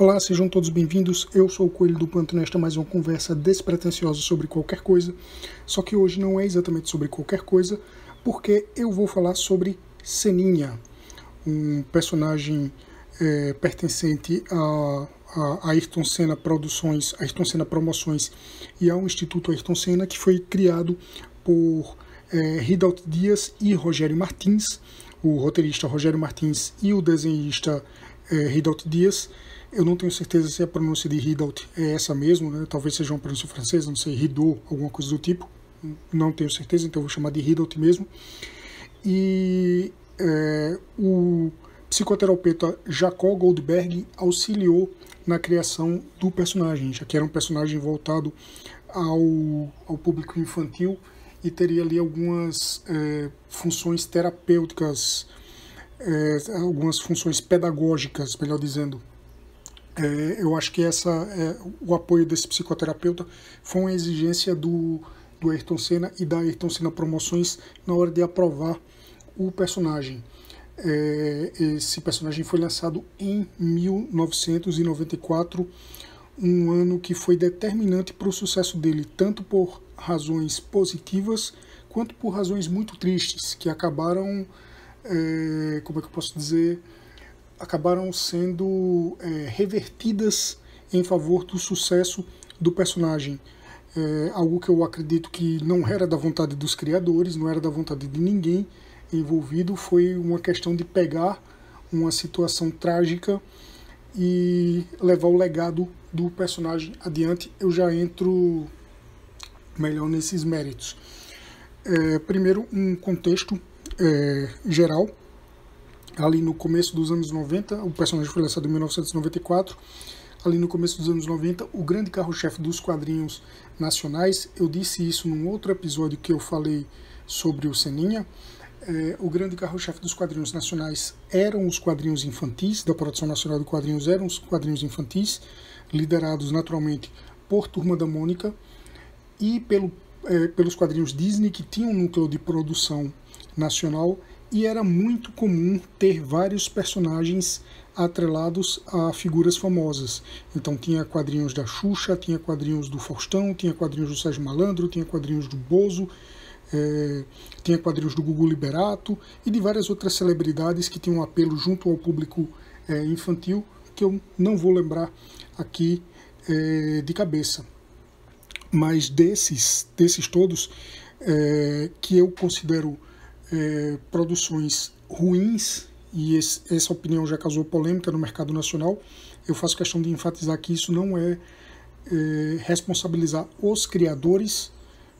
Olá, sejam todos bem-vindos. Eu sou o Coelho do Panto nesta mais uma conversa despretensiosa sobre qualquer coisa. Só que hoje não é exatamente sobre qualquer coisa, porque eu vou falar sobre Seninha, um personagem é, pertencente a, a Ayrton Senna Produções, Ayrton Senna Promoções e ao Instituto Ayrton Senna, que foi criado por é, Dias e Rogério Martins, o roteirista Rogério Martins e o desenhista é, Dias eu não tenho certeza se a pronúncia de Ridout é essa mesmo, né? talvez seja uma pronúncia francesa, não sei, Rideau, alguma coisa do tipo. Não tenho certeza, então vou chamar de Ridout mesmo. E é, o psicoterapeuta Jacob Goldberg auxiliou na criação do personagem, já que era um personagem voltado ao, ao público infantil e teria ali algumas é, funções terapêuticas, é, algumas funções pedagógicas, melhor dizendo, é, eu acho que essa, é, o apoio desse psicoterapeuta foi uma exigência do, do Ayrton Senna e da Ayrton Senna Promoções na hora de aprovar o personagem. É, esse personagem foi lançado em 1994, um ano que foi determinante para o sucesso dele, tanto por razões positivas quanto por razões muito tristes, que acabaram, é, como é que eu posso dizer, acabaram sendo é, revertidas em favor do sucesso do personagem. É, algo que eu acredito que não era da vontade dos criadores, não era da vontade de ninguém envolvido, foi uma questão de pegar uma situação trágica e levar o legado do personagem adiante. Eu já entro melhor nesses méritos. É, primeiro, um contexto é, geral ali no começo dos anos 90, o personagem foi lançado em 1994, ali no começo dos anos 90, o grande carro-chefe dos quadrinhos nacionais, eu disse isso num outro episódio que eu falei sobre o Seninha, é, o grande carro-chefe dos quadrinhos nacionais eram os quadrinhos infantis, da produção nacional de quadrinhos eram os quadrinhos infantis, liderados naturalmente por Turma da Mônica e pelo, é, pelos quadrinhos Disney, que tinham um núcleo de produção nacional, e era muito comum ter vários personagens atrelados a figuras famosas. Então tinha quadrinhos da Xuxa, tinha quadrinhos do Faustão, tinha quadrinhos do Sérgio Malandro, tinha quadrinhos do Bozo, é, tinha quadrinhos do Gugu Liberato e de várias outras celebridades que tinham um apelo junto ao público é, infantil que eu não vou lembrar aqui é, de cabeça. Mas desses, desses todos, que eu considero é, produções ruins, e esse, essa opinião já causou polêmica no mercado nacional, eu faço questão de enfatizar que isso não é, é responsabilizar os criadores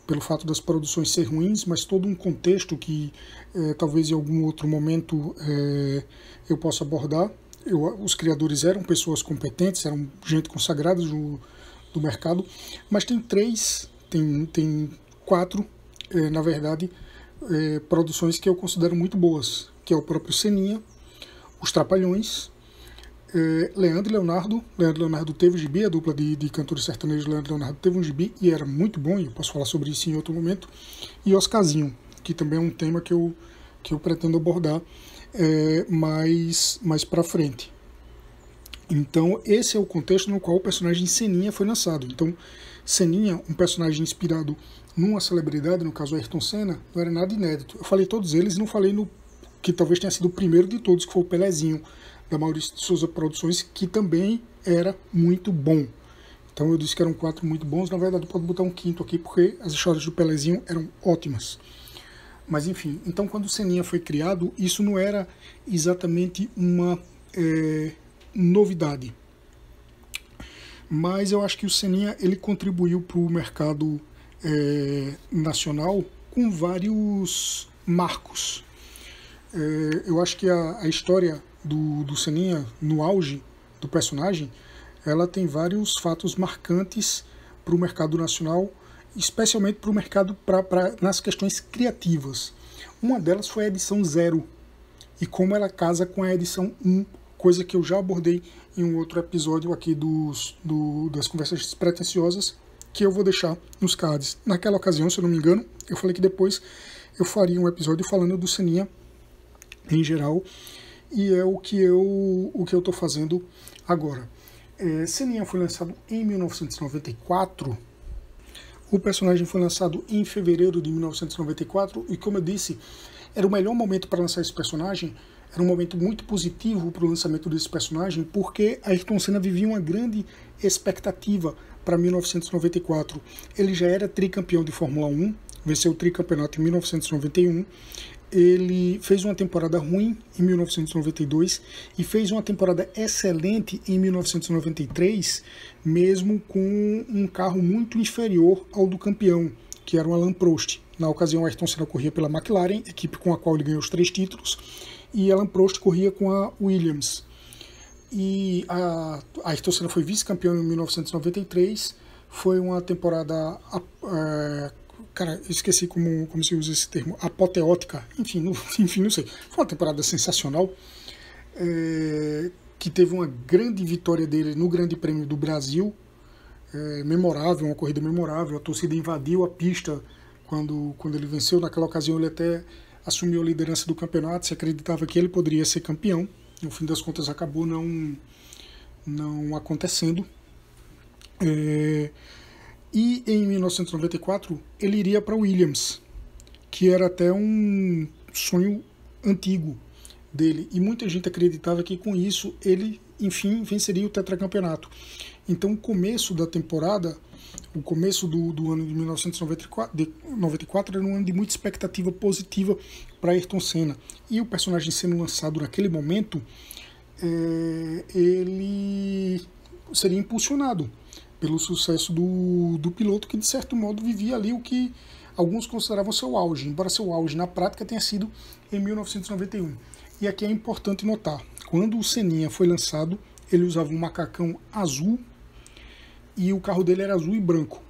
pelo fato das produções ser ruins, mas todo um contexto que é, talvez em algum outro momento é, eu possa abordar. Eu, os criadores eram pessoas competentes, eram gente consagrada do, do mercado, mas tem três, tem, tem quatro, é, na verdade, é, produções que eu considero muito boas, que é o próprio Seninha, Os Trapalhões, é, Leandro e Leonardo. Leandro e Leonardo teve um gibi, a dupla de, de cantores sertanejos Leandro e Leonardo teve um gibi e era muito bom, e eu posso falar sobre isso em outro momento. E Oscarzinho, que também é um tema que eu, que eu pretendo abordar é, mais, mais para frente. Então, esse é o contexto no qual o personagem Seninha foi lançado. Então, Seninha, um personagem inspirado numa celebridade, no caso Ayrton Senna, não era nada inédito. Eu falei todos eles e não falei no que talvez tenha sido o primeiro de todos, que foi o Pelezinho, da Maurício de Souza Produções, que também era muito bom. Então eu disse que eram quatro muito bons, na verdade pode botar um quinto aqui, porque as histórias do Pelezinho eram ótimas. Mas enfim, então quando o Seninha foi criado, isso não era exatamente uma é, novidade. Mas eu acho que o Seninha ele contribuiu para o mercado é, nacional com vários marcos. É, eu acho que a, a história do, do Seninha, no auge do personagem, ela tem vários fatos marcantes para o mercado nacional, especialmente para o mercado pra, pra, nas questões criativas. Uma delas foi a edição zero e como ela casa com a edição 1, coisa que eu já abordei em um outro episódio aqui dos, do, das conversas pretensiosas que eu vou deixar nos cards. Naquela ocasião, se eu não me engano, eu falei que depois eu faria um episódio falando do Seninha em geral, e é o que eu o que eu estou fazendo agora. É, Seninha foi lançado em 1994, o personagem foi lançado em fevereiro de 1994, e como eu disse, era o melhor momento para lançar esse personagem, era um momento muito positivo para o lançamento desse personagem, porque a Ayrton Senna vivia uma grande expectativa para 1994. Ele já era tricampeão de Fórmula 1, venceu o tricampeonato em 1991. Ele fez uma temporada ruim em 1992 e fez uma temporada excelente em 1993, mesmo com um carro muito inferior ao do campeão, que era o Alain Prost. Na ocasião, Ayrton Senna corria pela McLaren, equipe com a qual ele ganhou os três títulos, e Alan Prost corria com a Williams. E a, a Aristocena foi vice-campeão em 1993. Foi uma temporada. É, cara, esqueci como, como se usa esse termo. Apoteótica. Enfim, não, enfim, não sei. Foi uma temporada sensacional. É, que teve uma grande vitória dele no Grande Prêmio do Brasil, é, memorável, uma corrida memorável. A torcida invadiu a pista quando, quando ele venceu. Naquela ocasião, ele até assumiu a liderança do campeonato, se acreditava que ele poderia ser campeão no fim das contas acabou não, não acontecendo. É, e em 1994 ele iria para Williams, que era até um sonho antigo dele. E muita gente acreditava que com isso ele, enfim, venceria o tetracampeonato. Então o começo da temporada, o começo do, do ano de 1994 de 94, era um ano de muita expectativa positiva para Ayrton Senna. E o personagem sendo lançado naquele momento, é, ele seria impulsionado pelo sucesso do, do piloto que, de certo modo, vivia ali o que alguns consideravam seu auge, embora seu auge na prática tenha sido em 1991. E aqui é importante notar, quando o Seninha foi lançado, ele usava um macacão azul e o carro dele era azul e branco.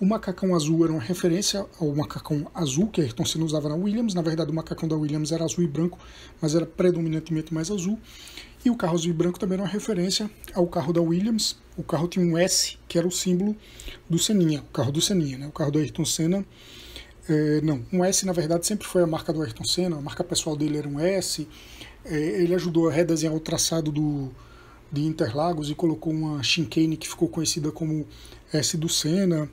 O macacão azul era uma referência ao macacão azul que Ayrton Senna usava na Williams. Na verdade, o macacão da Williams era azul e branco, mas era predominantemente mais azul. E o carro azul e branco também era uma referência ao carro da Williams. O carro tinha um S, que era o símbolo do Seninha, o carro do Seninha, né? o carro do Ayrton Senna. É, não, um S na verdade sempre foi a marca do Ayrton Senna, a marca pessoal dele era um S. É, ele ajudou a redesenhar o traçado do, de Interlagos e colocou uma chicane que ficou conhecida como S do Senna.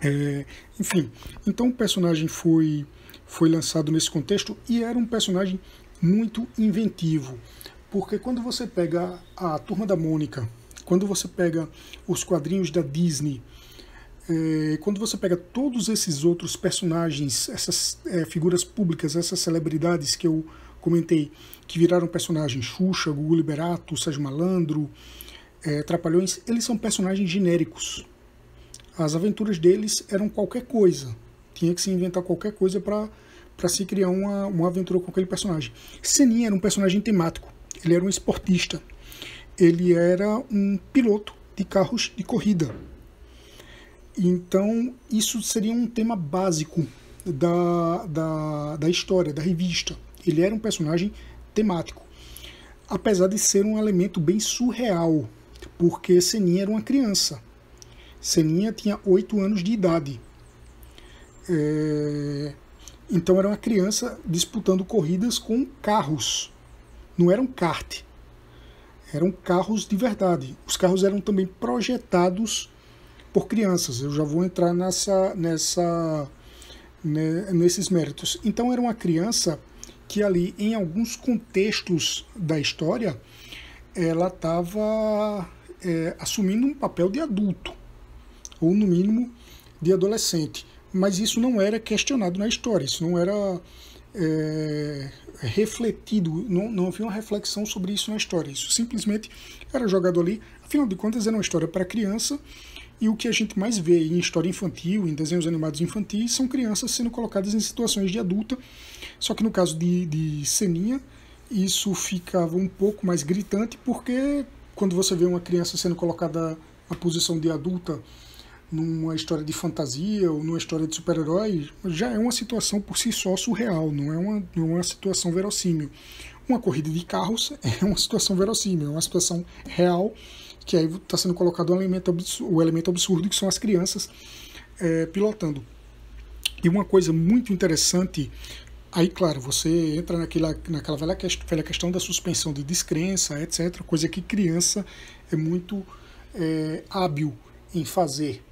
É, enfim, então o personagem foi, foi lançado nesse contexto e era um personagem muito inventivo, porque quando você pega a, Turma da Mônica, quando você pega os quadrinhos da Disney, é, quando você pega todos esses outros personagens, essas é, figuras públicas, essas celebridades que eu comentei, que viraram personagens, Xuxa, Gugu Liberato, Sérgio Malandro, é, Trapalhões, eles são personagens genéricos as aventuras deles eram qualquer coisa. Tinha que se inventar qualquer coisa para se criar uma, uma aventura com aquele personagem. Senin era um personagem temático. Ele era um esportista. Ele era um piloto de carros de corrida. Então, isso seria um tema básico da, da, da história, da revista. Ele era um personagem temático. Apesar de ser um elemento bem surreal, porque Senin era uma criança. Seninha tinha 8 anos de idade. É... Então era uma criança disputando corridas com carros. Não eram kart. Eram carros de verdade. Os carros eram também projetados por crianças. Eu já vou entrar nessa, nessa, né, nesses méritos. Então era uma criança que ali, em alguns contextos da história, ela estava é, assumindo um papel de adulto ou no mínimo de adolescente. Mas isso não era questionado na história, isso não era é, refletido, não, não havia uma reflexão sobre isso na história. Isso simplesmente era jogado ali. Afinal de contas, era uma história para criança. E o que a gente mais vê em história infantil, em desenhos animados infantis, são crianças sendo colocadas em situações de adulta. Só que no caso de, de Seninha, isso ficava um pouco mais gritante, porque quando você vê uma criança sendo colocada na posição de adulta numa história de fantasia ou numa história de super-herói já é uma situação por si só surreal, não é uma, é uma situação verossímil. Uma corrida de carros é uma situação verossímil, é uma situação real que aí está sendo colocado um elemento absurdo, o elemento absurdo que são as crianças é, pilotando. E uma coisa muito interessante, aí claro, você entra naquela, naquela velha, velha questão da suspensão de descrença, etc., coisa que criança é muito é, hábil em fazer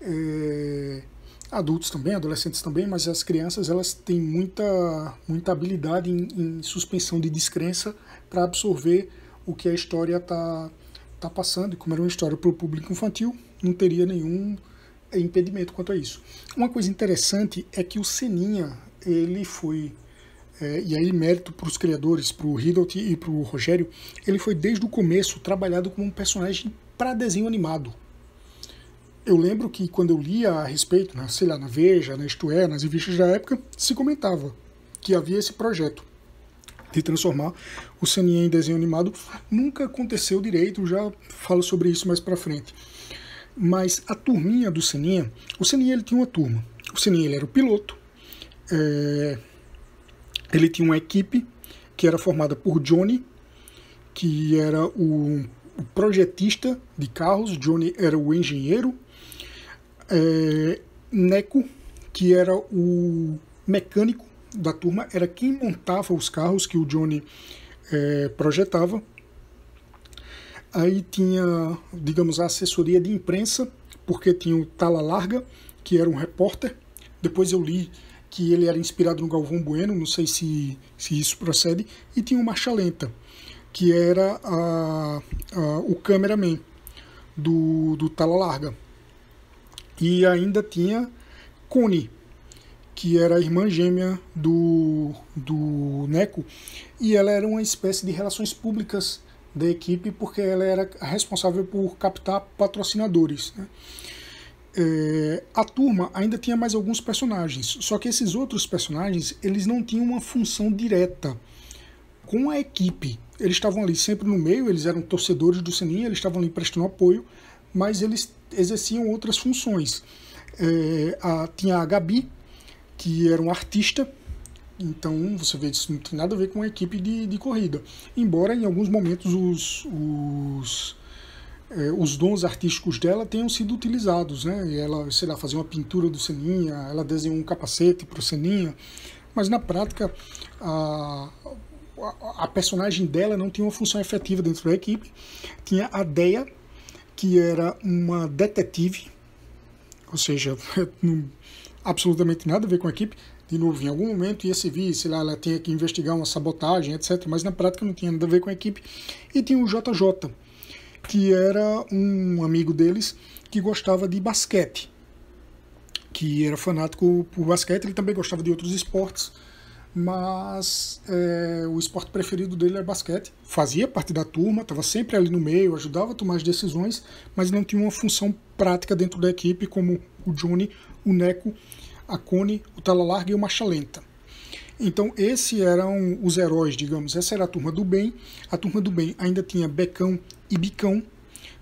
é, adultos também, adolescentes também, mas as crianças elas têm muita, muita habilidade em, em suspensão de descrença para absorver o que a história está tá passando. E como era uma história para o público infantil, não teria nenhum é, impedimento quanto a isso. Uma coisa interessante é que o Seninha, ele foi, é, e aí mérito para os criadores, para o Riddle e para o Rogério, ele foi desde o começo trabalhado como um personagem para desenho animado eu lembro que quando eu lia a respeito, na, né, sei lá, na Veja, na Isto é, nas revistas da época, se comentava que havia esse projeto de transformar o CNE em desenho animado. Nunca aconteceu direito, já falo sobre isso mais para frente. Mas a turminha do CNE, o CNE ele tinha uma turma. O CNE ele era o piloto, é, ele tinha uma equipe que era formada por Johnny, que era o projetista de carros, Johnny era o engenheiro é, Neco, que era o mecânico da turma, era quem montava os carros que o Johnny é, projetava. Aí tinha, digamos, a assessoria de imprensa, porque tinha o Tala Larga, que era um repórter. Depois eu li que ele era inspirado no Galvão Bueno, não sei se, se isso procede. E tinha o Marcha Lenta, que era a, a, o cameraman do, do Tala Larga. E ainda tinha Kuni, que era a irmã gêmea do, do Neko, e ela era uma espécie de relações públicas da equipe, porque ela era responsável por captar patrocinadores. Né? É, a turma ainda tinha mais alguns personagens, só que esses outros personagens eles não tinham uma função direta com a equipe. Eles estavam ali sempre no meio, eles eram torcedores do Senin, eles estavam ali prestando apoio, mas eles exerciam outras funções. É, a, tinha a Gabi, que era um artista, então você vê isso não tem nada a ver com a equipe de, de corrida. Embora em alguns momentos os, os, é, os dons artísticos dela tenham sido utilizados, né? Ela, sei lá, fazia uma pintura do Seninha, ela desenhou um capacete para o Seninha, mas na prática a, a, a personagem dela não tinha uma função efetiva dentro da equipe. Tinha a Deia, que era uma detetive, ou seja, não, absolutamente nada a ver com a equipe. De novo, em algum momento ia servir, sei lá, ela tinha que investigar uma sabotagem, etc. Mas na prática não tinha nada a ver com a equipe. E tinha o JJ, que era um amigo deles que gostava de basquete, que era fanático por basquete, ele também gostava de outros esportes mas é, o esporte preferido dele era é basquete. Fazia parte da turma, estava sempre ali no meio, ajudava a tomar as decisões, mas não tinha uma função prática dentro da equipe como o Johnny, o Neco, a Cone, o Talalarga e o Machalenta. Então, esses eram os heróis, digamos. Essa era a turma do bem. A turma do bem ainda tinha Becão e Bicão,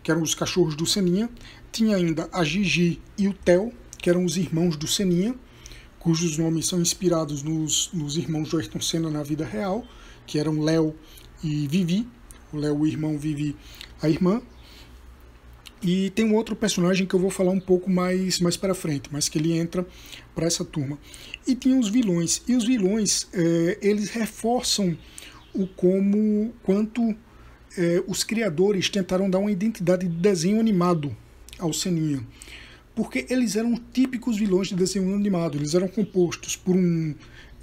que eram os cachorros do Seninha. Tinha ainda a Gigi e o Theo, que eram os irmãos do Seninha cujos nomes são inspirados nos, nos irmãos Ayrton Senna na vida real, que eram Léo e Vivi. O Léo, o irmão, Vivi, a irmã. E tem um outro personagem que eu vou falar um pouco mais mais para frente, mas que ele entra para essa turma. E tem os vilões. E os vilões é, eles reforçam o como quanto é, os criadores tentaram dar uma identidade de desenho animado ao Seninha porque eles eram típicos vilões de desenho animado. Eles eram compostos por um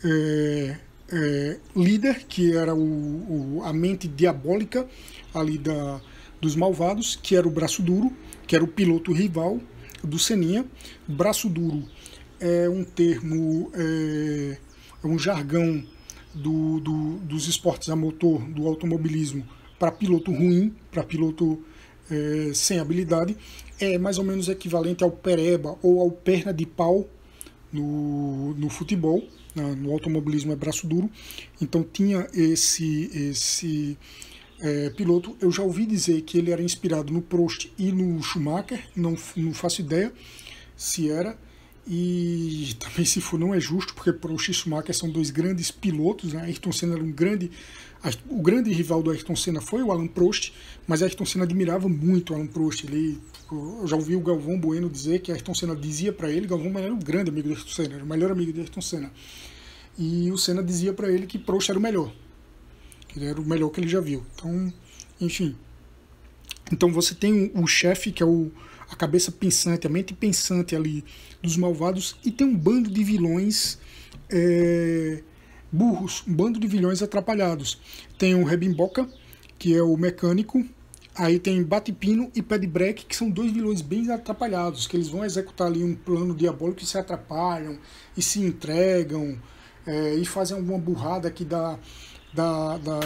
é, é, líder, que era o, o, a mente diabólica ali da, dos malvados, que era o Braço Duro, que era o piloto rival do Seninha. Braço Duro é um termo, é, é um jargão do, do, dos esportes a motor, do automobilismo, para piloto ruim, para piloto é, sem habilidade, é mais ou menos equivalente ao pereba ou ao perna de pau no, no futebol, no automobilismo é braço duro. Então tinha esse, esse é, piloto, eu já ouvi dizer que ele era inspirado no Prost e no Schumacher, não, não faço ideia se era, e também se for não é justo, porque Prost e Schumacher são dois grandes pilotos, né? Ayrton Senna era um grande o grande rival do Ayrton Senna foi o Alan Prost, mas Ayrton Senna admirava muito o Alan Prost. Ele, eu já ouvi o Galvão Bueno dizer que Ayrton Senna dizia para ele, Galvão era um grande amigo do Ayrton Senna, era o melhor amigo do Ayrton Senna. E o Senna dizia para ele que Prost era o melhor, que ele era o melhor que ele já viu. Então, enfim. Então você tem o, o chefe, que é o, a cabeça pensante, a mente pensante ali, dos malvados e tem um bando de vilões é, burros, um bando de vilões atrapalhados. Tem o Rebimboca, que é o mecânico, aí tem Batipino e Break que são dois vilões bem atrapalhados, que eles vão executar ali um plano diabólico e se atrapalham e se entregam é, e fazem alguma burrada que dá, dá, dá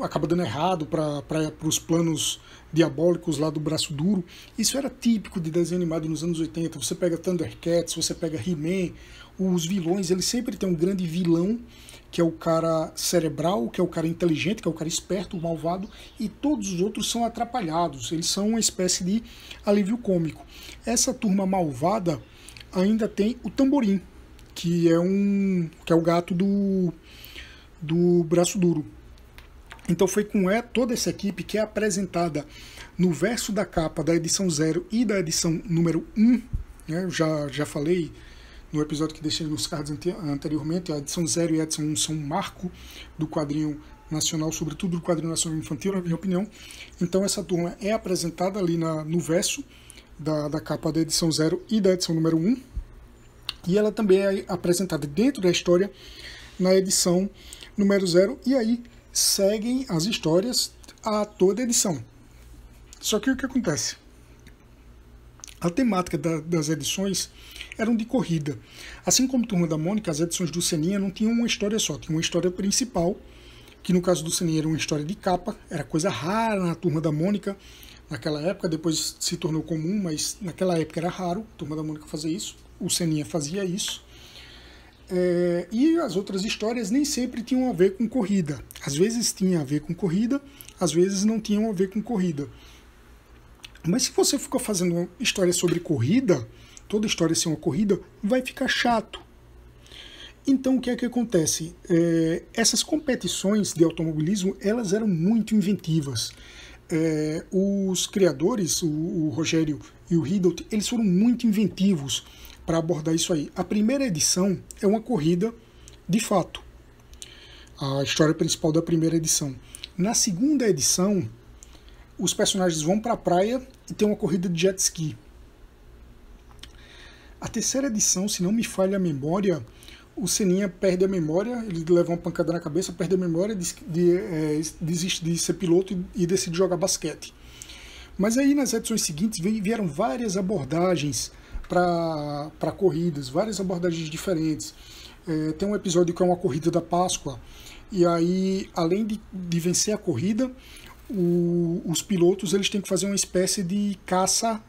acaba dando errado para os planos diabólicos lá do braço duro. Isso era típico de desenho animado nos anos 80. Você pega Thundercats, você pega He-Man, os vilões, eles sempre tem um grande vilão, que é o cara cerebral, que é o cara inteligente, que é o cara esperto, o malvado, e todos os outros são atrapalhados. Eles são uma espécie de alívio cômico. Essa turma malvada ainda tem o Tamborim, que é um que é o gato do do braço duro então foi com toda essa equipe que é apresentada no verso da capa da edição 0 e da edição número 1. Um, né? Eu já, já falei no episódio que deixei nos cards anteriormente, a edição 0 e a edição 1 um são um marco do quadrinho nacional, sobretudo do quadrinho nacional infantil, na minha opinião. Então essa turma é apresentada ali na, no verso da, da capa da edição 0 e da edição número 1. Um, e ela também é apresentada dentro da história na edição número 0. E aí seguem as histórias a toda edição. Só que o que acontece? A temática da, das edições eram de corrida. Assim como Turma da Mônica, as edições do Seninha não tinham uma história só, tinha uma história principal, que no caso do Seninha era uma história de capa, era coisa rara na Turma da Mônica naquela época, depois se tornou comum, mas naquela época era raro, Turma da Mônica fazer isso, o Seninha fazia isso. É, e as outras histórias nem sempre tinham a ver com corrida. Às vezes tinha a ver com corrida, às vezes não tinham a ver com corrida. Mas se você ficar fazendo história sobre corrida, toda história ser uma corrida, vai ficar chato. Então o que é que acontece? É, essas competições de automobilismo elas eram muito inventivas. É, os criadores, o, o Rogério e o Riddle, eles foram muito inventivos para abordar isso aí. A primeira edição é uma corrida de fato, a história principal da primeira edição. Na segunda edição, os personagens vão para a praia e tem uma corrida de jet ski. A terceira edição, se não me falha a memória, o Seninha perde a memória, ele leva uma pancada na cabeça, perde a memória, de, é, desiste de ser piloto e, e decide jogar basquete. Mas aí nas edições seguintes vieram várias abordagens para corridas, várias abordagens diferentes. É, tem um episódio que é uma corrida da Páscoa, e aí, além de, de vencer a corrida, o, os pilotos eles têm que fazer uma espécie de caça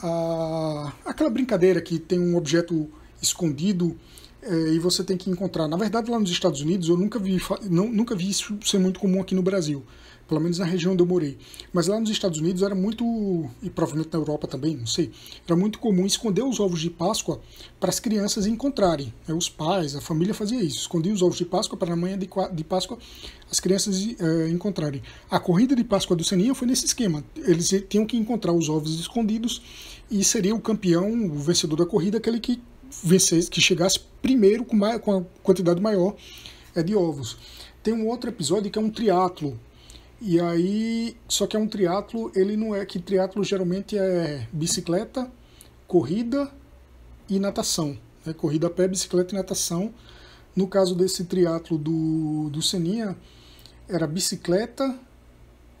a, aquela brincadeira que tem um objeto escondido é, e você tem que encontrar. Na verdade, lá nos Estados Unidos, eu nunca vi, não, nunca vi isso ser muito comum aqui no Brasil pelo menos na região onde eu morei. Mas lá nos Estados Unidos era muito, e provavelmente na Europa também, não sei, era muito comum esconder os ovos de Páscoa para as crianças encontrarem. Né? Os pais, a família fazia isso, escondia os ovos de Páscoa para na manhã de, de Páscoa as crianças uh, encontrarem. A corrida de Páscoa do Seninha foi nesse esquema. Eles tinham que encontrar os ovos escondidos e seria o campeão, o vencedor da corrida, aquele que vencesse, que chegasse primeiro com, com a quantidade maior é, de ovos. Tem um outro episódio que é um triatlo e aí, só que é um triatlo, ele não é que triatlo geralmente é bicicleta, corrida e natação, É corrida a pé, bicicleta e natação. No caso desse triatlo do do Seninha, era bicicleta,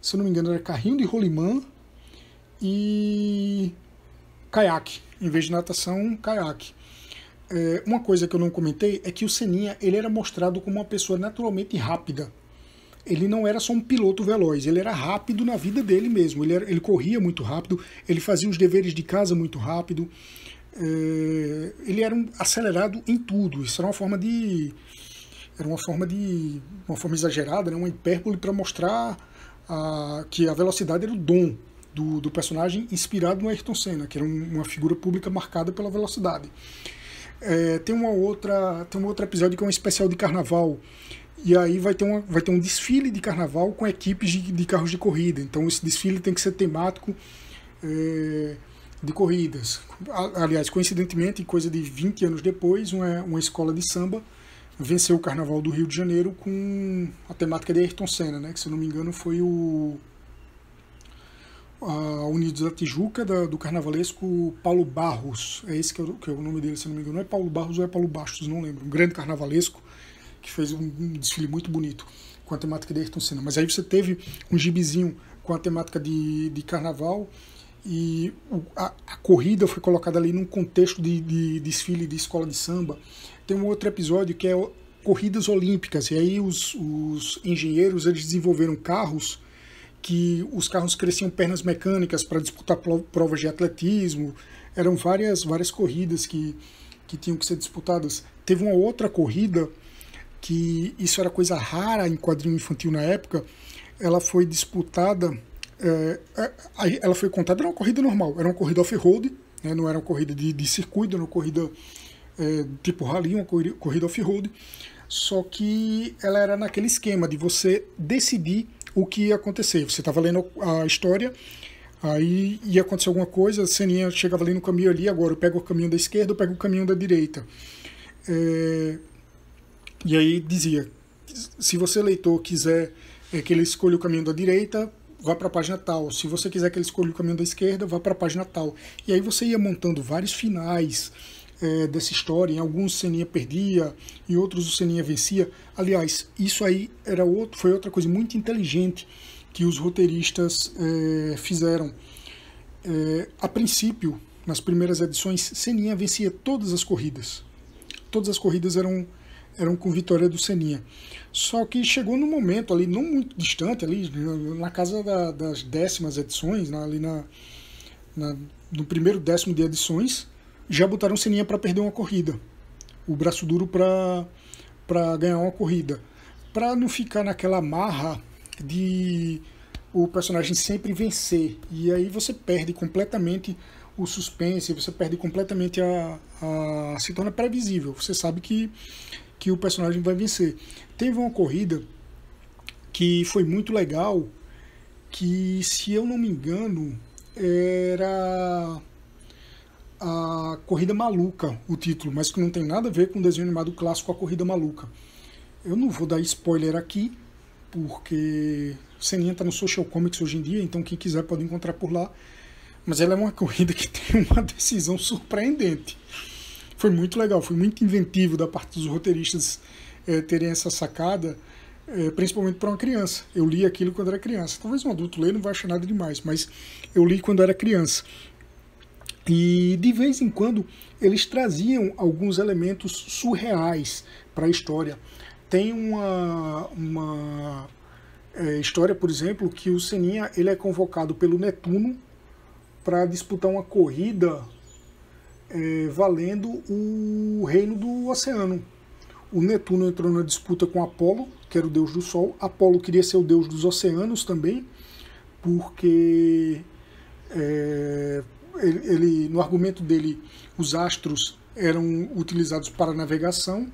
se eu não me engano, era carrinho de rolimã e caiaque, em vez de natação, caiaque. É, uma coisa que eu não comentei é que o Seninha ele era mostrado como uma pessoa naturalmente rápida ele não era só um piloto veloz, ele era rápido na vida dele mesmo. Ele, era, ele corria muito rápido, ele fazia os deveres de casa muito rápido. É, ele era um acelerado em tudo. Isso era uma forma de era uma forma de uma forma exagerada, né? uma hipérbole para mostrar a, que a velocidade era o dom do, do, personagem inspirado no Ayrton Senna, que era um, uma figura pública marcada pela velocidade. É, tem uma outra tem um outro episódio que é um especial de carnaval e aí vai ter, uma, vai ter um desfile de carnaval com equipes de, de carros de corrida. Então esse desfile tem que ser temático é, de corridas. Aliás, coincidentemente, coisa de 20 anos depois, uma, uma escola de samba venceu o Carnaval do Rio de Janeiro com a temática de Ayrton Senna, né? que se eu não me engano foi o a Unidos da Tijuca, da, do carnavalesco Paulo Barros. É esse que é, o, que é, o, nome dele, se não me engano. Não é Paulo Barros ou é Paulo Bastos, não lembro. Um grande carnavalesco que fez um, um desfile muito bonito com a temática de Ayrton Senna. Mas aí você teve um gibizinho com a temática de, de carnaval e a, a, corrida foi colocada ali num contexto de, de, desfile de escola de samba. Tem um outro episódio que é corridas olímpicas, e aí os, os engenheiros eles desenvolveram carros que os carros cresciam pernas mecânicas para disputar provas de atletismo, eram várias várias corridas que, que tinham que ser disputadas. Teve uma outra corrida que isso era coisa rara em quadrinho infantil na época, ela foi disputada, é, ela foi contada, era uma corrida normal, era uma corrida off-road, né, não era uma corrida de, de circuito, era uma corrida é, tipo rally, uma corrida off-road, só que ela era naquele esquema de você decidir o que ia acontecer. Você estava lendo a história, aí ia acontecer alguma coisa, a ceninha chegava ali no caminho ali, agora eu pego o caminho da esquerda, eu pego o caminho da direita. É, e aí dizia: se você, leitor, quiser eh, que ele escolha o caminho da direita, vá para a página tal. Se você quiser que ele escolha o caminho da esquerda, vá para a página tal. E aí você ia montando vários finais é, dessa história. Em alguns o Seninha perdia, em outros o Seninha vencia. Aliás, isso aí era outro, foi outra coisa muito inteligente que os roteiristas é, fizeram. É, a princípio, nas primeiras edições, Seninha vencia todas as corridas. Todas as corridas eram eram com Vitória do Seninha. Só que chegou num momento ali, não muito distante, ali na casa da, das décimas edições, na, ali na, na, no primeiro décimo de edições, já botaram o Seninha para perder uma corrida. O braço duro para ganhar uma corrida. Para não ficar naquela marra de o personagem sempre vencer. E aí você perde completamente o suspense, você perde completamente a, a, se torna previsível. Você sabe que que o personagem vai vencer. Teve uma corrida que foi muito legal, que se eu não me engano era a Corrida Maluca, o título, mas que não tem nada a ver com o desenho animado clássico A Corrida Maluca. Eu não vou dar spoiler aqui, porque Seninha está no Social Comics hoje em dia, então quem quiser pode encontrar por lá. Mas ela é uma corrida que tem uma decisão surpreendente foi muito legal, foi muito inventivo da parte dos roteiristas é, terem essa sacada, é, principalmente para uma criança. Eu li aquilo quando era criança. Talvez um adulto ler não vai achar nada demais, mas eu li quando era criança. E de vez em quando eles traziam alguns elementos surreais para a história. Tem uma, uma é, história, por exemplo, que o Seninha ele é convocado pelo Netuno para disputar uma corrida é, valendo o reino do oceano. O Netuno entrou na disputa com Apolo, que era o deus do Sol. Apolo queria ser o deus dos oceanos também, porque é, ele, ele, no argumento dele, os astros eram utilizados para navegação.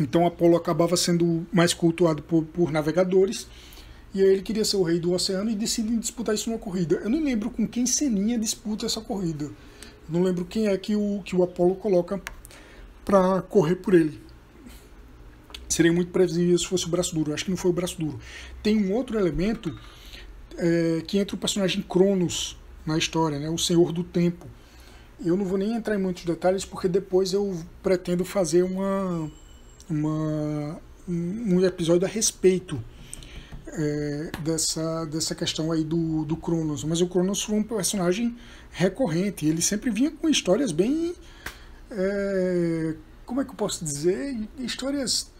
Então Apolo acabava sendo mais cultuado por, por navegadores. E aí ele queria ser o rei do oceano e decidem disputar isso numa corrida. Eu não lembro com quem Seninha disputa essa corrida não lembro quem é que o, que o Apollo coloca para correr por ele. Seria muito previsível se fosse o braço duro. Acho que não foi o braço duro. Tem um outro elemento é, que entra o personagem Cronos na história, né? o Senhor do Tempo. Eu não vou nem entrar em muitos detalhes porque depois eu pretendo fazer uma, uma um episódio a respeito é, dessa, dessa questão aí do, do Cronos. Mas o Cronos foi um personagem recorrente, ele sempre vinha com histórias bem. É, como é que eu posso dizer? Histórias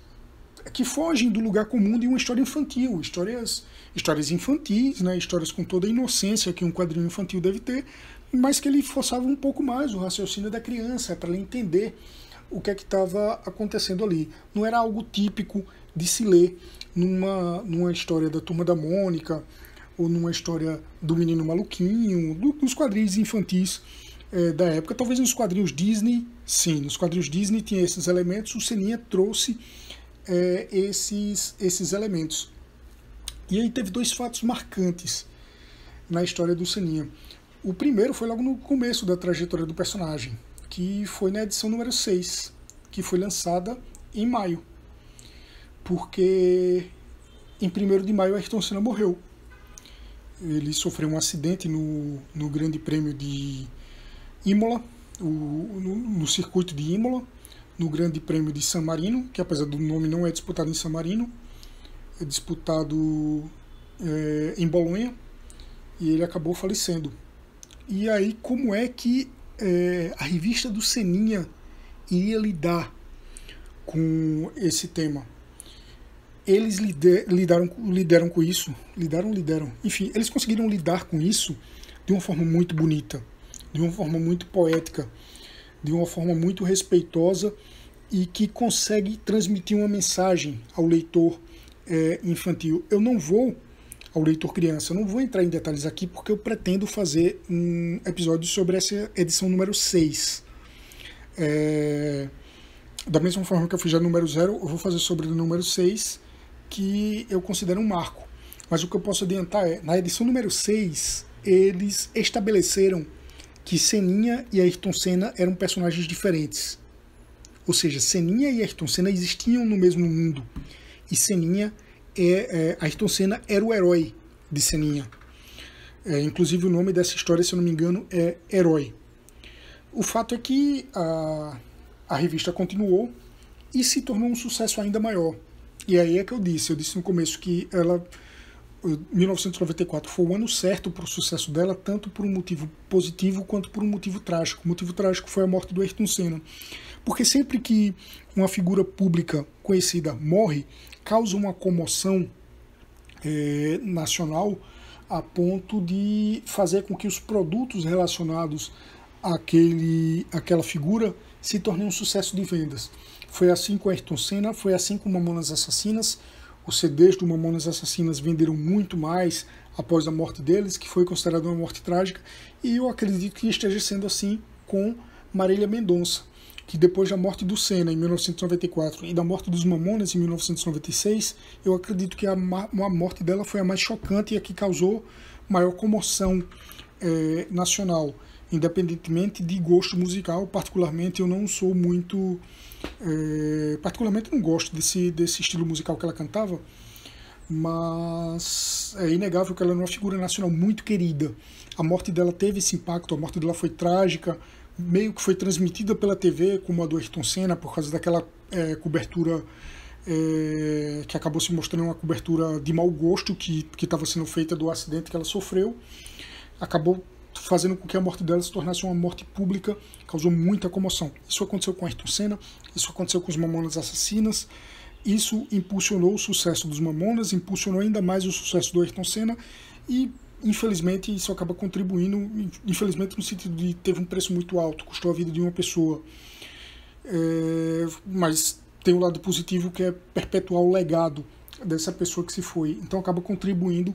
que fogem do lugar comum de uma história infantil, histórias, histórias infantis, né? histórias com toda a inocência que um quadrinho infantil deve ter, mas que ele forçava um pouco mais o raciocínio da criança para ela entender o que é que estava acontecendo ali. Não era algo típico de se ler numa, numa história da Turma da Mônica ou numa história do Menino Maluquinho, do, dos quadrinhos infantis é, da época. Talvez nos quadrinhos Disney, sim, nos quadrinhos Disney tinha esses elementos, o Seninha trouxe é, esses, esses elementos. E aí teve dois fatos marcantes na história do Seninha. O primeiro foi logo no começo da trajetória do personagem, que foi na edição número 6, que foi lançada em maio porque em 1 de maio Ayrton Senna morreu. Ele sofreu um acidente no, no Grande Prêmio de Imola, o, no, no, circuito de Imola, no Grande Prêmio de San Marino, que apesar do nome não é disputado em San Marino, é disputado é, em Bolonha, e ele acabou falecendo. E aí, como é que é, a revista do Seninha iria lidar com esse tema? eles lider, lidaram, lidaram com isso, lidaram, lidaram. Enfim, eles conseguiram lidar com isso de uma forma muito bonita, de uma forma muito poética, de uma forma muito respeitosa e que consegue transmitir uma mensagem ao leitor é, infantil. Eu não vou ao leitor criança, eu não vou entrar em detalhes aqui porque eu pretendo fazer um episódio sobre essa edição número 6. É, da mesma forma que eu fiz a número 0, eu vou fazer sobre o número 6 que eu considero um marco. Mas o que eu posso adiantar é, na edição número 6, eles estabeleceram que Seninha e Ayrton Senna eram personagens diferentes. Ou seja, Seninha e Ayrton Senna existiam no mesmo mundo. E Seninha é, é Ayrton Senna era o herói de Seninha. É, inclusive o nome dessa história, se eu não me engano, é Herói. O fato é que a, a revista continuou e se tornou um sucesso ainda maior. E aí é que eu disse, eu disse no começo que ela 1994 foi o ano certo para o sucesso dela, tanto por um motivo positivo quanto por um motivo trágico. O motivo trágico foi a morte do Ayrton Senna. Porque sempre que uma figura pública conhecida morre, causa uma comoção é, nacional a ponto de fazer com que os produtos relacionados àquele, àquela figura se tornem um sucesso de vendas. Foi assim com Ayrton Senna, foi assim com Mamonas Assassinas. Os CDs do Mamonas Assassinas venderam muito mais após a morte deles, que foi considerada uma morte trágica, e eu acredito que esteja sendo assim com Marília Mendonça, que depois da morte do Senna em 1994 e da morte dos Mamonas em 1996, eu acredito que a, a morte dela foi a mais chocante e a que causou maior comoção eh, nacional, independentemente de gosto musical. Particularmente, eu não sou muito é, particularmente não gosto desse, desse estilo musical que ela cantava, mas é inegável que ela é uma figura nacional muito querida. A morte dela teve esse impacto, a morte dela foi trágica, meio que foi transmitida pela TV, como a do Ayrton Senna, por causa daquela é, cobertura é, que acabou se mostrando uma cobertura de mau gosto que estava sendo feita do acidente que ela sofreu. Acabou fazendo com que a morte dela se tornasse uma morte pública, causou muita comoção. Isso aconteceu com Ayrton Senna, isso aconteceu com os Mamonas Assassinas, isso impulsionou o sucesso dos Mamonas, impulsionou ainda mais o sucesso do Ayrton Senna e infelizmente isso acaba contribuindo, infelizmente no sentido de teve um preço muito alto, custou a vida de uma pessoa. É, mas tem o um lado positivo que é perpetuar o legado dessa pessoa que se foi. Então acaba contribuindo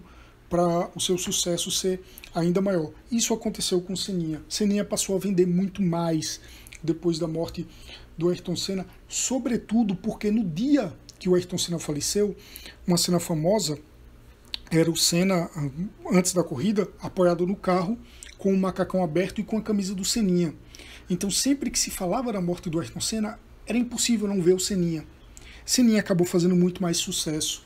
para o seu sucesso ser ainda maior. Isso aconteceu com Seninha. Seninha passou a vender muito mais depois da morte do Ayrton Senna, sobretudo porque no dia que o Ayrton Senna faleceu, uma cena famosa era o Senna antes da corrida, apoiado no carro, com o macacão aberto e com a camisa do Seninha. Então, sempre que se falava da morte do Ayrton Senna, era impossível não ver o Seninha. Seninha acabou fazendo muito mais sucesso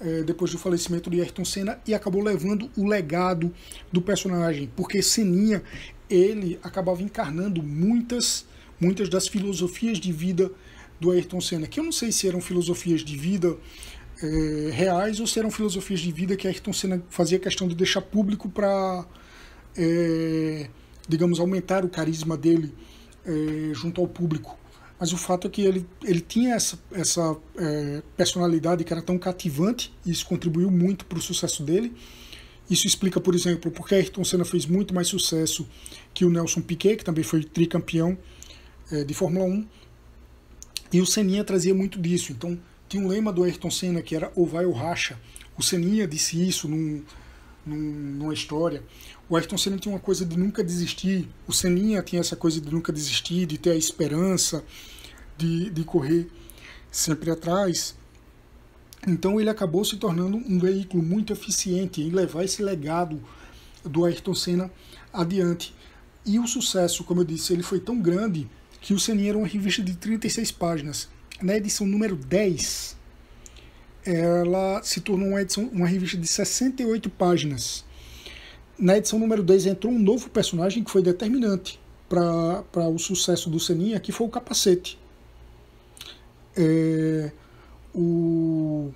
é, depois do falecimento de Ayrton Senna e acabou levando o legado do personagem, porque Seninha ele acabava encarnando muitas, muitas das filosofias de vida do Ayrton Senna, que eu não sei se eram filosofias de vida é, reais ou se eram filosofias de vida que Ayrton Senna fazia questão de deixar público para, é, digamos, aumentar o carisma dele é, junto ao público. Mas o fato é que ele, ele tinha essa, essa é, personalidade que era tão cativante, e isso contribuiu muito para o sucesso dele. Isso explica, por exemplo, porque Ayrton Senna fez muito mais sucesso que o Nelson Piquet, que também foi tricampeão é, de Fórmula 1. E o Seninha trazia muito disso. Então, tinha um lema do Ayrton Senna que era ou vai ou racha. O Seninha disse isso num, num, numa história. O Ayrton Senna tinha uma coisa de nunca desistir, o Seninha tinha essa coisa de nunca desistir, de ter a esperança de, de correr sempre atrás. Então ele acabou se tornando um veículo muito eficiente em levar esse legado do Ayrton Senna adiante. E o sucesso, como eu disse, ele foi tão grande que o Seninha era uma revista de 36 páginas. Na edição número 10, ela se tornou uma, edição, uma revista de 68 páginas na edição número 2 entrou um novo personagem que foi determinante para o sucesso do Seninha, que foi o capacete. É, o,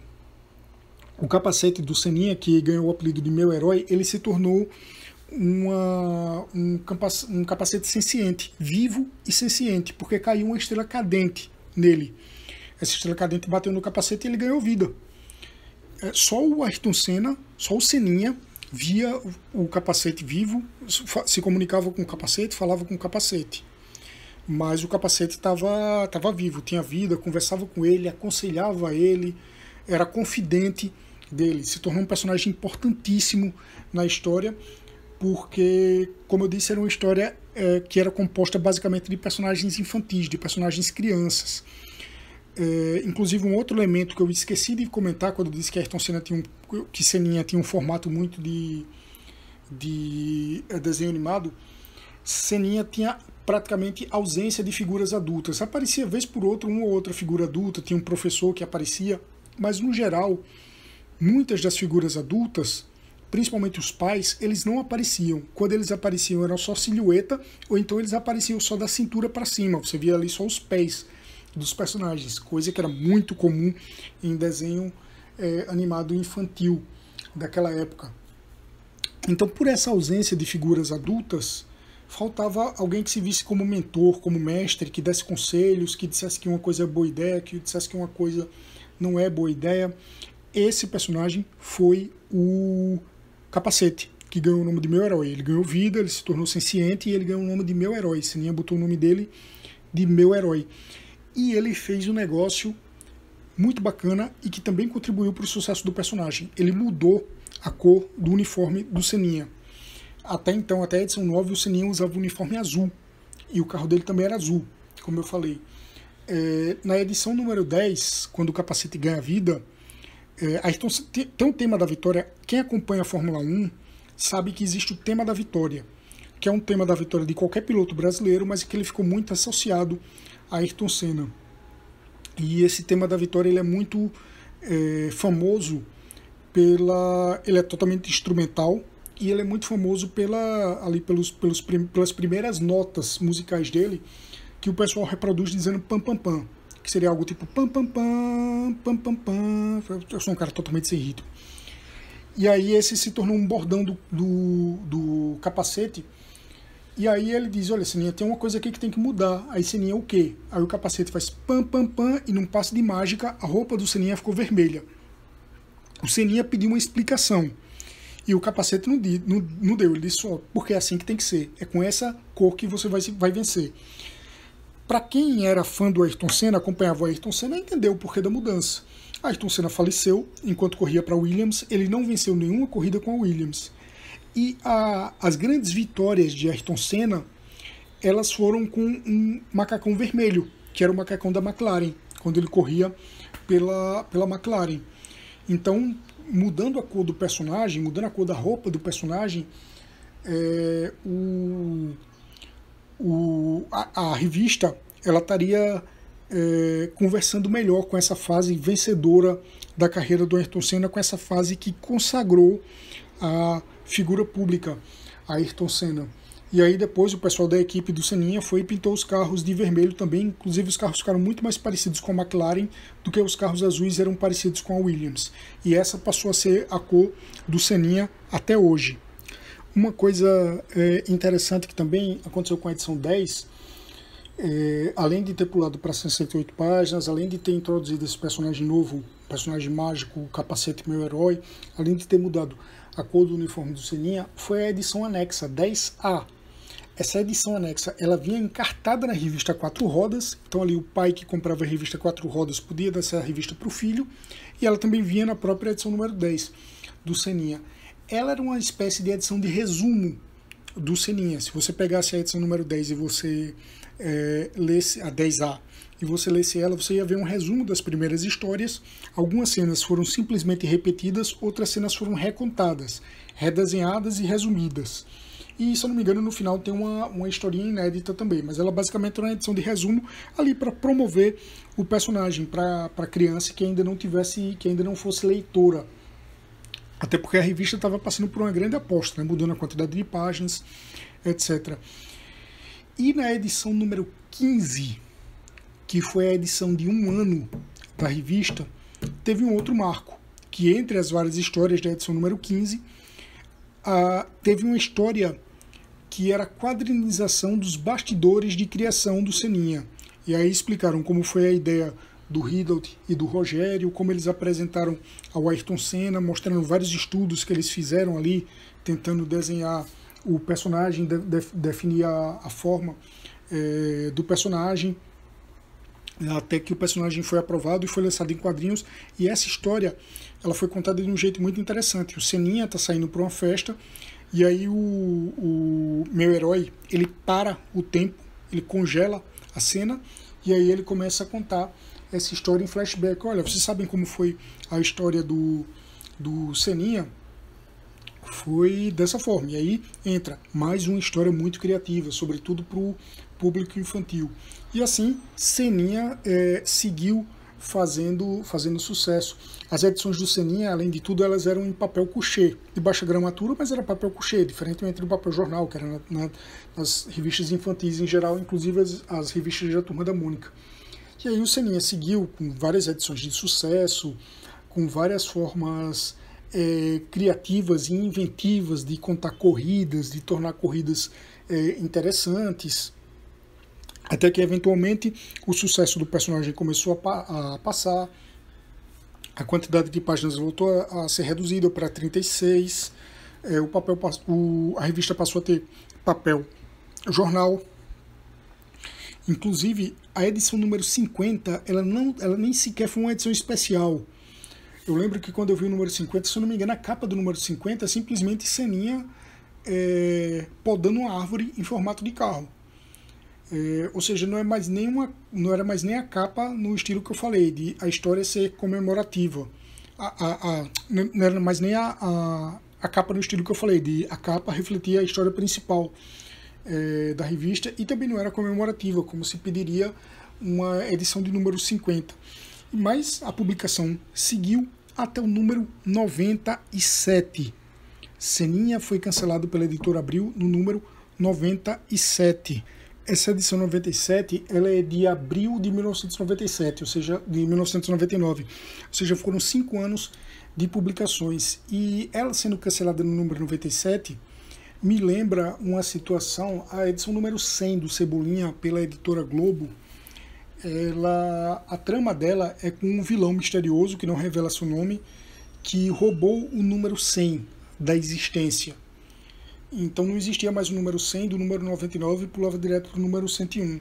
o capacete do Seninha, que ganhou o apelido de Meu Herói, ele se tornou uma, um, capacete, um capacete senciente, vivo e senciente, porque caiu uma estrela cadente nele. Essa estrela cadente bateu no capacete e ele ganhou vida. É, só o Ayrton Senna, só o Seninha via o capacete vivo, se comunicava com o capacete, falava com o capacete. Mas o capacete estava tava vivo, tinha vida, conversava com ele, aconselhava ele, era confidente dele, se tornou um personagem importantíssimo na história, porque, como eu disse, era uma história é, que era composta basicamente de personagens infantis, de personagens crianças. É, inclusive, um outro elemento que eu esqueci de comentar quando eu disse que Ayrton Senna tinha um, que Seninha tinha um formato muito de, de é, desenho animado, Seninha tinha praticamente ausência de figuras adultas. Aparecia vez por outra uma ou outra figura adulta, tinha um professor que aparecia, mas no geral, muitas das figuras adultas, principalmente os pais, eles não apareciam. Quando eles apareciam, eram só silhueta, ou então eles apareciam só da cintura para cima, você via ali só os pés dos personagens, coisa que era muito comum em desenho é, animado infantil daquela época. Então, por essa ausência de figuras adultas, faltava alguém que se visse como mentor, como mestre, que desse conselhos, que dissesse que uma coisa é boa ideia, que dissesse que uma coisa não é boa ideia. Esse personagem foi o Capacete, que ganhou o nome de Meu Herói. Ele ganhou vida, ele se tornou senciente e ele ganhou o nome de Meu Herói. Sininha botou o nome dele de Meu Herói e ele fez um negócio muito bacana e que também contribuiu para o sucesso do personagem. Ele mudou a cor do uniforme do Seninha. Até então, até a edição 9, o Seninha usava o uniforme azul e o carro dele também era azul, como eu falei. É, na edição número 10, quando o capacete ganha vida, é, Ayrton, tem um tema da vitória. Quem acompanha a Fórmula 1 sabe que existe o tema da vitória, que é um tema da vitória de qualquer piloto brasileiro, mas que ele ficou muito associado Ayrton Senna. E esse tema da vitória ele é muito é, famoso pela, ele é totalmente instrumental e ele é muito famoso pela ali pelos, pelos pelas primeiras notas musicais dele que o pessoal reproduz dizendo pam pam pam que seria algo tipo pam pam pam pam pam pam. Eu sou um cara totalmente sem ritmo. E aí esse se tornou um bordão do, do, do capacete e aí ele diz, olha, Sininha, tem uma coisa aqui que tem que mudar. Aí Sininha, o quê? Aí o capacete faz pam, pam, pam, e num passe de mágica, a roupa do Sininha ficou vermelha. O Sininha pediu uma explicação. E o capacete não, não, não deu, ele disse, ó, porque é assim que tem que ser. É com essa cor que você vai, vai vencer. Para quem era fã do Ayrton Senna, acompanhava o Ayrton Senna, entendeu o porquê da mudança. Ayrton Senna faleceu enquanto corria para Williams, ele não venceu nenhuma corrida com a Williams. E a, as grandes vitórias de Ayrton Senna, elas foram com um macacão vermelho, que era o macacão da McLaren, quando ele corria pela, pela McLaren. Então, mudando a cor do personagem, mudando a cor da roupa do personagem, é, o, o, a, a, revista ela estaria é, conversando melhor com essa fase vencedora da carreira do Ayrton Senna, com essa fase que consagrou a figura pública, Ayrton Senna. E aí depois o pessoal da equipe do Seninha foi e pintou os carros de vermelho também, inclusive os carros ficaram muito mais parecidos com a McLaren do que os carros azuis eram parecidos com a Williams. E essa passou a ser a cor do Seninha até hoje. Uma coisa é, interessante que também aconteceu com a edição 10, é, além de ter pulado para 108 páginas, além de ter introduzido esse personagem novo, personagem mágico, o capacete meu herói, além de ter mudado a cor do uniforme do Seninha foi a edição anexa 10A. Essa edição anexa ela vinha encartada na revista Quatro Rodas, então ali o pai que comprava a revista Quatro Rodas podia dar essa revista para o filho, e ela também vinha na própria edição número 10 do Seninha. Ela era uma espécie de edição de resumo do Seninha. Se você pegasse a edição número 10 e você é, lesse a 10A e você lesse ela, você ia ver um resumo das primeiras histórias. Algumas cenas foram simplesmente repetidas, outras cenas foram recontadas, redesenhadas e resumidas. E, se eu não me engano, no final tem uma, uma historinha inédita também, mas ela basicamente é uma edição de resumo ali para promover o personagem para a criança que ainda não tivesse, que ainda não fosse leitora. Até porque a revista estava passando por uma grande aposta, né? mudando a quantidade de páginas, etc. E na edição número 15, que foi a edição de um ano da revista, teve um outro marco, que entre as várias histórias da edição número 15, a, teve uma história que era a quadrinização dos bastidores de criação do Seninha. E aí explicaram como foi a ideia do Riddle e do Rogério, como eles apresentaram ao Ayrton Senna, mostrando vários estudos que eles fizeram ali, tentando desenhar o personagem, de, de, definir a, a forma é, do personagem até que o personagem foi aprovado e foi lançado em quadrinhos. E essa história ela foi contada de um jeito muito interessante. O Seninha está saindo para uma festa e aí o, o, meu herói ele para o tempo, ele congela a cena e aí ele começa a contar essa história em flashback. Olha, vocês sabem como foi a história do do Seninha? Foi dessa forma. E aí entra mais uma história muito criativa, sobretudo para o público infantil. E assim, Seninha é, seguiu fazendo, fazendo sucesso. As edições do Seninha, além de tudo, elas eram em papel couché, de baixa gramatura, mas era papel couché, diferentemente do papel jornal, que era na, na, nas revistas infantis em geral, inclusive as, as revistas da Turma da Mônica. E aí o Seninha seguiu com várias edições de sucesso, com várias formas é, criativas e inventivas de contar corridas, de tornar corridas é, interessantes. Até que eventualmente o sucesso do personagem começou a, pa a passar, a quantidade de páginas voltou a, a ser reduzida para 36, é, o papel, o, a revista passou a ter papel jornal. Inclusive, a edição número 50, ela, não, ela nem sequer foi uma edição especial. Eu lembro que quando eu vi o número 50, se eu não me engano, a capa do número 50 é simplesmente ceninha é, podando uma árvore em formato de carro. É, ou seja, não, é mais não era mais nem a capa no estilo que eu falei, de a história ser comemorativa. A, a, a, não era mais nem a, a, a, capa no estilo que eu falei, de a capa refletir a história principal é, da revista e também não era comemorativa, como se pediria uma edição de número 50. Mas a publicação seguiu até o número 97. Seninha foi cancelado pela editora Abril no número 97 essa edição 97 ela é de abril de 1997, ou seja, de 1999. Ou seja, foram cinco anos de publicações. E ela sendo cancelada no número 97 me lembra uma situação, a edição número 100 do Cebolinha pela editora Globo, ela, a trama dela é com um vilão misterioso que não revela seu nome, que roubou o número 100 da existência então não existia mais o número 100 do número 99 e pulava direto para o número 101.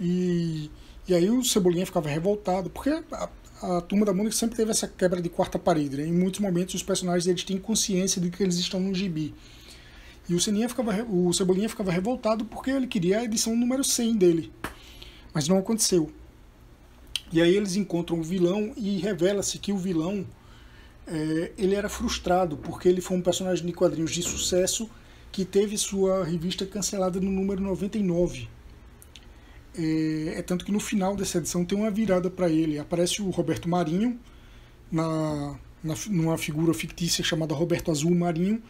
E, e aí o Cebolinha ficava revoltado, porque a, a Turma da Mônica sempre teve essa quebra de quarta parede. Né? Em muitos momentos os personagens eles têm consciência de que eles estão no gibi. E o, ficava, o Cebolinha ficava revoltado porque ele queria a edição número 100 dele. Mas não aconteceu. E aí eles encontram o vilão e revela-se que o vilão é, ele era frustrado porque ele foi um personagem de quadrinhos de sucesso que teve sua revista cancelada no número 99. É, é tanto que no final dessa edição tem uma virada para ele. Aparece o Roberto Marinho, na, na, numa figura fictícia chamada Roberto Azul Marinho,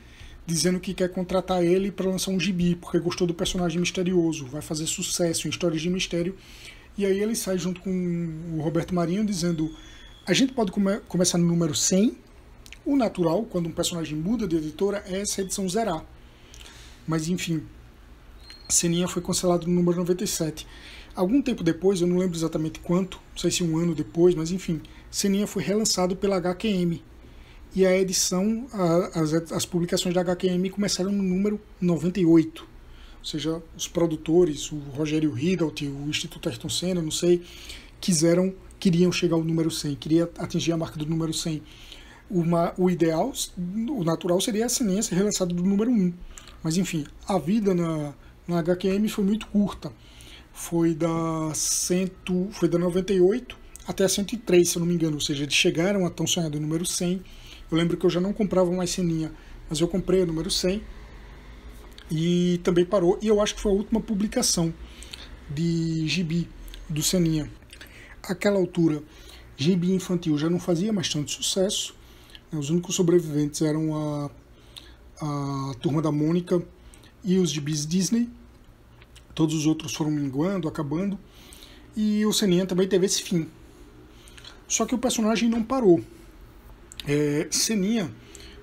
dizendo que quer contratar ele para lançar um gibi, porque gostou do personagem misterioso, vai fazer sucesso em histórias de mistério. E aí ele sai junto com o Roberto Marinho dizendo: a gente pode come começar no número 100. O natural, quando um personagem muda de editora, é essa edição zerar. Mas enfim, Seninha foi cancelado no número 97. Algum tempo depois, eu não lembro exatamente quanto, não sei se um ano depois, mas enfim, Seninha foi relançado pela HQM. E a edição, a, as, as publicações da HQM começaram no número 98. Ou seja, os produtores, o Rogério Riddalt, o Instituto Ayrton Senna, não sei, quiseram, queriam chegar ao número 100, queria atingir a marca do número 100. Uma, o ideal, o natural seria a Seninha ser relançado do número 1 mas enfim, a vida na, na HQM foi muito curta. Foi da, cento, foi da 98 até a 103, se eu não me engano. Ou seja, eles chegaram a tão sonhado número 100. Eu lembro que eu já não comprava mais ceninha, mas eu comprei o número 100. E também parou. E eu acho que foi a última publicação de gibi do Seninha. Aquela altura, gibi infantil já não fazia mais tanto sucesso. Né? Os únicos sobreviventes eram a a Turma da Mônica e os gibis Disney. Todos os outros foram minguando, acabando. E o Seninha também teve esse fim. Só que o personagem não parou. É, Seninha,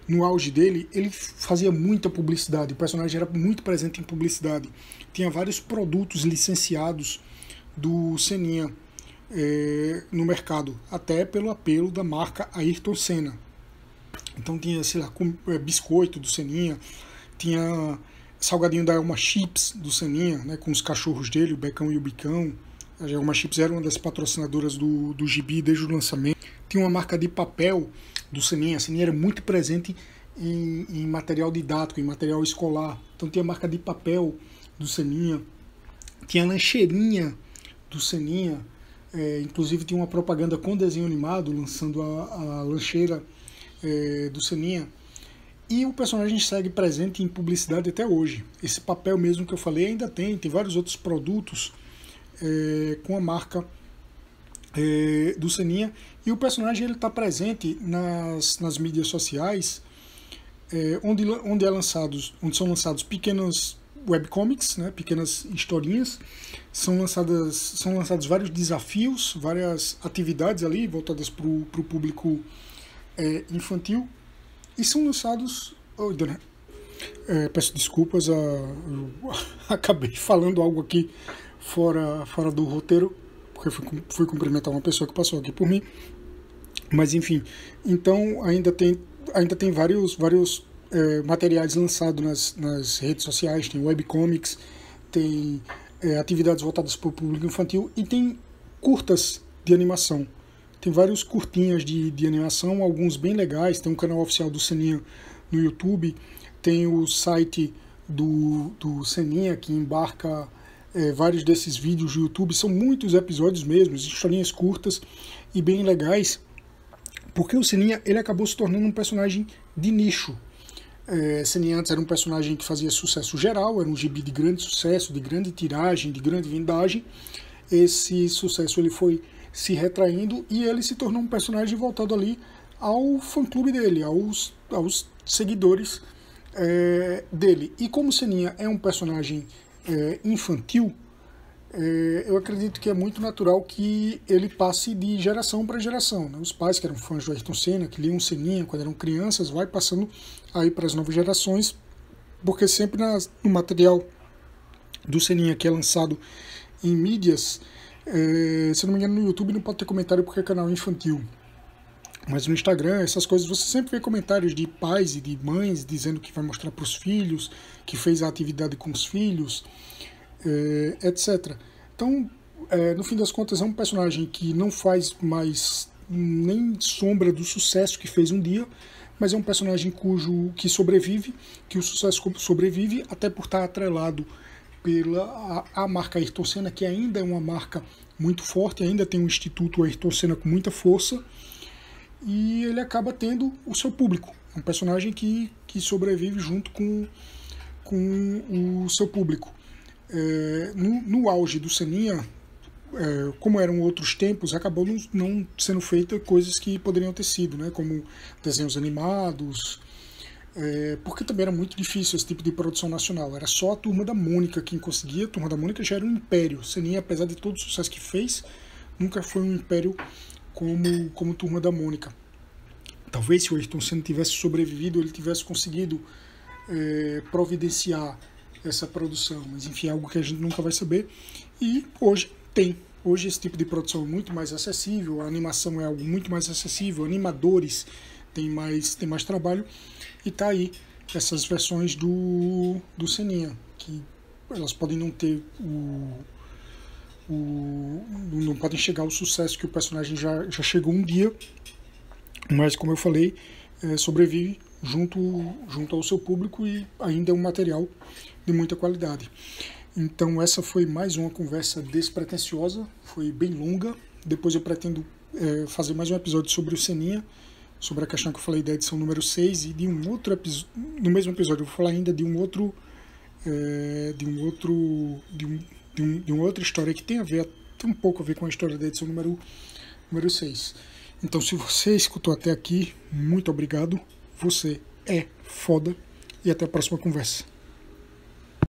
no auge dele, ele fazia muita publicidade. O personagem era muito presente em publicidade. Tinha vários produtos licenciados do Seninha é, no mercado, até pelo apelo da marca Ayrton Senna. Então tinha, sei lá, é, biscoito do Seninha, tinha salgadinho da Elma Chips do Seninha, né, com os cachorros dele, o Becão e o Bicão. A Elma Chips era uma das patrocinadoras do, do Gibi desde o lançamento. Tinha uma marca de papel do Seninha. A Seninha era muito presente em, em material didático, em material escolar. Então tinha a marca de papel do Seninha. Tinha a lancheirinha do Seninha. É, inclusive tinha uma propaganda com desenho animado, lançando a, a lancheira é, do Seninha. E o personagem segue presente em publicidade até hoje. Esse papel mesmo que eu falei ainda tem, tem vários outros produtos é, com a marca é, do Seninha. E o personagem está presente nas, nas mídias sociais, é, onde, onde, é lançados, onde são lançados pequenas webcomics, né, pequenas historinhas, são, lançadas, são lançados vários desafios, várias atividades ali voltadas para o público é, infantil e são lançados. Oh, é, peço desculpas, a, eu acabei falando algo aqui fora, fora do roteiro, porque fui, fui cumprimentar uma pessoa que passou aqui por mim. Mas enfim, então ainda tem, ainda tem vários, vários é, materiais lançados nas, nas redes sociais, tem webcomics, tem é, atividades voltadas para o público infantil e tem curtas de animação. Tem vários curtinhas de, de animação, alguns bem legais. Tem um canal oficial do Seninha no YouTube, tem o site do, do Seninha que embarca é, vários desses vídeos do YouTube. São muitos episódios mesmo, historinhas curtas e bem legais, porque o Seninha ele acabou se tornando um personagem de nicho. É, Seninha antes era um personagem que fazia sucesso geral, era um gibi de grande sucesso, de grande tiragem, de grande vendagem. Esse sucesso ele foi se retraindo e ele se tornou um personagem voltado ali ao fã-clube dele, aos, aos seguidores é, dele. E como Seninha é um personagem é, infantil, é, eu acredito que é muito natural que ele passe de geração para geração. Né? Os pais que eram fãs de Ayrton Senna, que liam Seninha quando eram crianças, vai passando aí para as novas gerações, porque sempre nas, no material do Seninha que é lançado em mídias é, se não me engano, no YouTube não pode ter comentário porque é canal infantil. Mas no Instagram, essas coisas, você sempre vê comentários de pais e de mães dizendo que vai mostrar para os filhos, que fez a atividade com os filhos, é, etc. Então, é, no fim das contas, é um personagem que não faz mais nem sombra do sucesso que fez um dia, mas é um personagem cujo que sobrevive, que o sucesso sobrevive até por estar atrelado pela a, a marca Ayrton Senna, que ainda é uma marca muito forte, ainda tem um instituto Ayrton Senna com muita força, e ele acaba tendo o seu público. É um personagem que, que sobrevive junto com, com o seu público. É, no, no, auge do Seninha, é, como eram outros tempos, acabou não, não sendo feita coisas que poderiam ter sido, né? como desenhos animados, é, porque também era muito difícil esse tipo de produção nacional. Era só a Turma da Mônica quem conseguia. A Turma da Mônica já era um império. Senin, apesar de todo o sucesso que fez, nunca foi um império como, como Turma da Mônica. Talvez se o Ayrton Senna tivesse sobrevivido, ele tivesse conseguido é, providenciar essa produção. Mas enfim, é algo que a gente nunca vai saber. E hoje tem. Hoje esse tipo de produção é muito mais acessível, a animação é algo muito mais acessível, animadores têm mais, têm mais trabalho. E tá aí essas versões do, do Seninha, que elas podem não ter o, o, não podem chegar ao sucesso que o personagem já, já chegou um dia, mas como eu falei, é, sobrevive junto, junto ao seu público e ainda é um material de muita qualidade. Então essa foi mais uma conversa despretensiosa, foi bem longa. Depois eu pretendo é, fazer mais um episódio sobre o Seninha sobre a questão que eu falei da edição número 6 e de um outro episódio, no mesmo episódio eu vou falar ainda de um outro é, de um outro de, um, de, um, de, uma outra história que tem a ver, tem um pouco a ver com a história da edição número, número 6 então se você escutou até aqui, muito obrigado você é foda e até a próxima conversa